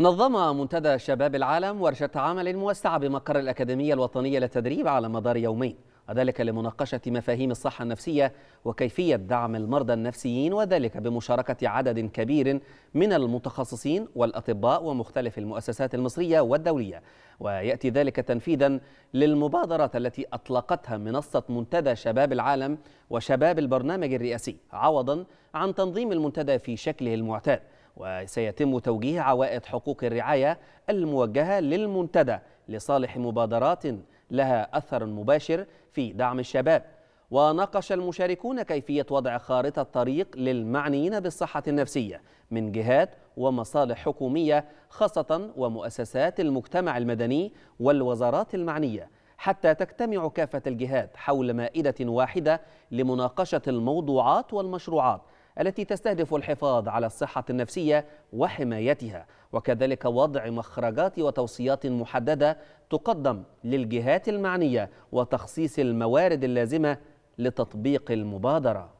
نظم منتدى شباب العالم ورشة عمل موسعة بمقر الأكاديمية الوطنية للتدريب على مدار يومين وذلك لمناقشة مفاهيم الصحة النفسية وكيفية دعم المرضى النفسيين وذلك بمشاركة عدد كبير من المتخصصين والأطباء ومختلف المؤسسات المصرية والدولية ويأتي ذلك تنفيذا للمبادرة التي أطلقتها منصة منتدى شباب العالم وشباب البرنامج الرئاسي عوضا عن تنظيم المنتدى في شكله المعتاد وسيتم توجيه عوائد حقوق الرعاية الموجهة للمنتدى لصالح مبادرات لها أثر مباشر في دعم الشباب وناقش المشاركون كيفية وضع خارطة طريق للمعنيين بالصحة النفسية من جهات ومصالح حكومية خاصة ومؤسسات المجتمع المدني والوزارات المعنية حتى تجتمع كافة الجهات حول مائدة واحدة لمناقشة الموضوعات والمشروعات التي تستهدف الحفاظ على الصحة النفسية وحمايتها وكذلك وضع مخرجات وتوصيات محددة تقدم للجهات المعنية وتخصيص الموارد اللازمة لتطبيق المبادرة